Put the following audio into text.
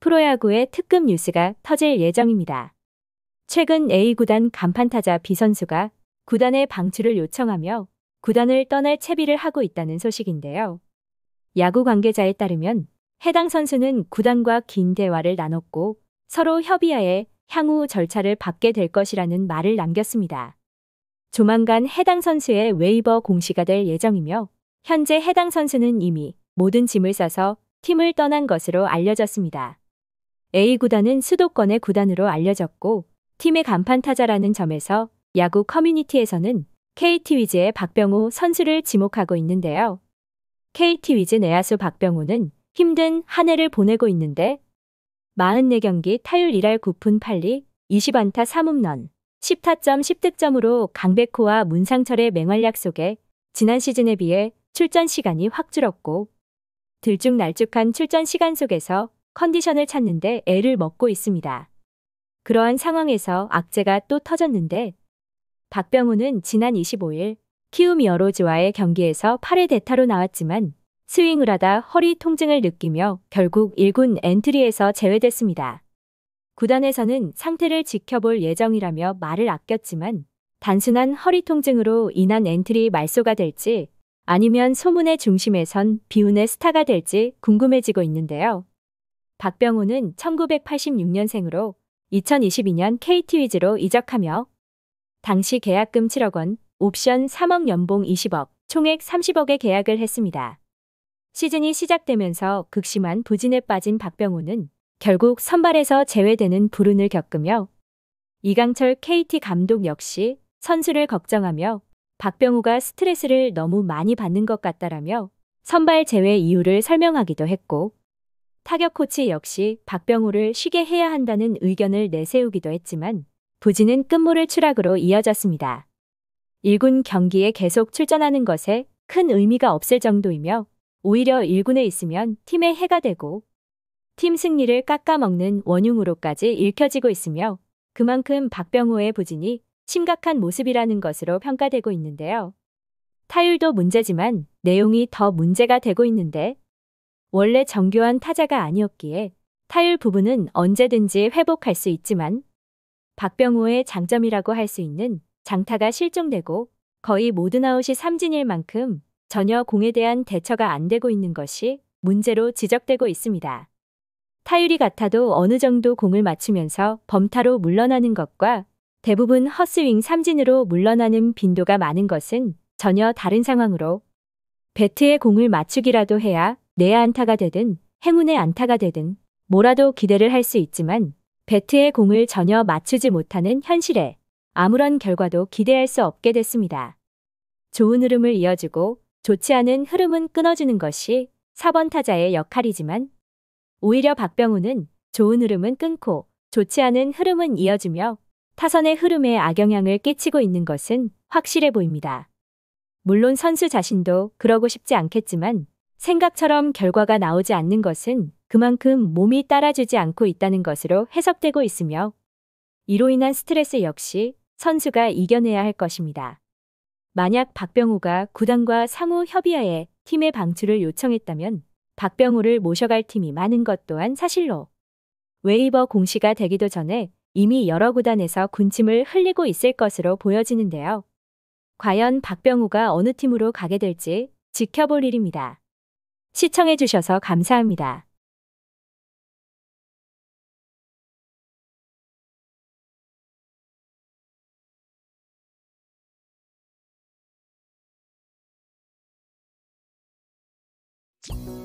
프로야구의 특급 뉴스가 터질 예정입니다. 최근 A구단 간판타자 B선수가 구단의 방출을 요청하며 구단을 떠날 채비를 하고 있다는 소식인데요. 야구 관계자에 따르면 해당 선수는 구단과 긴 대화를 나눴고 서로 협의하에 향후 절차를 받게 될 것이라는 말을 남겼습니다. 조만간 해당 선수의 웨이버 공시가 될 예정이며 현재 해당 선수는 이미 모든 짐을 싸서 팀을 떠난 것으로 알려졌습니다. A 구단은 수도권의 구단으로 알려졌고 팀의 간판 타자라는 점에서 야구 커뮤니티에서는 KT 위즈의 박병호 선수를 지목하고 있는데요. KT 위즈 내야수 박병호는 힘든 한 해를 보내고 있는데 44경기 타율 1할 9푼 8리 20안타 3홈런 10타점 10득점으로 강백호와 문상철의 맹활약 속에 지난 시즌에 비해 출전 시간이 확 줄었고 들쭉날쭉한 출전 시간 속에서 컨디션을 찾는데 애를 먹고 있습니다. 그러한 상황에서 악재가 또 터졌는데 박병우는 지난 25일 키움 여로즈와의 경기에서 8회 대타로 나왔지만 스윙을 하다 허리 통증을 느끼며 결국 1군 엔트리에서 제외됐습니다. 구단에서는 상태를 지켜볼 예정이라며 말을 아꼈지만 단순한 허리 통증으로 인한 엔트리 말소가 될지 아니면 소문의 중심에선 비운의 스타가 될지 궁금해지고 있는데요. 박병호는 1986년생으로 2022년 KT 위즈로 이적하며 당시 계약금 7억 원, 옵션 3억 연봉 20억, 총액 30억의 계약을 했습니다. 시즌이 시작되면서 극심한 부진에 빠진 박병호는 결국 선발에서 제외되는 불운을 겪으며 이강철 KT 감독 역시 선수를 걱정하며 박병호가 스트레스를 너무 많이 받는 것 같다라며 선발 제외 이유를 설명하기도 했고 타격 코치 역시 박병호를 쉬게 해야 한다는 의견을 내세우기도 했지만 부진은 끝물을 추락으로 이어졌습니다. 1군 경기에 계속 출전하는 것에 큰 의미가 없을 정도이며 오히려 1군에 있으면 팀의 해가 되고 팀 승리를 깎아먹는 원흉으로까지 읽혀지고 있으며 그만큼 박병호의 부진이 심각한 모습이라는 것으로 평가되고 있는데요. 타율도 문제지만 내용이 더 문제가 되고 있는데 원래 정교한 타자가 아니었기에 타율 부분은 언제든지 회복할 수 있지만 박병호의 장점이라고 할 수 있는 장타가 실종되고 거의 모든 아웃이 삼진일 만큼 전혀 공에 대한 대처가 안 되고 있는 것이 문제로 지적되고 있습니다. 타율이 같아도 어느 정도 공을 맞추면서 범타로 물러나는 것과 대부분 허스윙 삼진으로 물러나는 빈도가 많은 것은 전혀 다른 상황으로 배트에 공을 맞추기라도 해야 내 안타가 되든 행운의 안타가 되든 뭐라도 기대를 할 수 있지만 배트의 공을 전혀 맞추지 못하는 현실에 아무런 결과도 기대할 수 없게 됐습니다. 좋은 흐름을 이어주고 좋지 않은 흐름은 끊어주는 것이 4번 타자의 역할이지만 오히려 박병우는 좋은 흐름은 끊고 좋지 않은 흐름은 이어지며 타선의 흐름에 악영향을 끼치고 있는 것은 확실해 보입니다. 물론 선수 자신도 그러고 싶지 않겠지만 생각처럼 결과가 나오지 않는 것은 그만큼 몸이 따라주지 않고 있다는 것으로 해석되고 있으며 이로 인한 스트레스 역시 선수가 이겨내야 할 것입니다. 만약 박병호가 구단과 상호 협의하에 팀의 방출을 요청했다면 박병호를 모셔갈 팀이 많은 것 또한 사실로 웨이버 공시가 되기도 전에 이미 여러 구단에서 군침을 흘리고 있을 것으로 보여지는데요. 과연 박병호가 어느 팀으로 가게 될지 지켜볼 일입니다. 시청해주셔서 감사합니다. you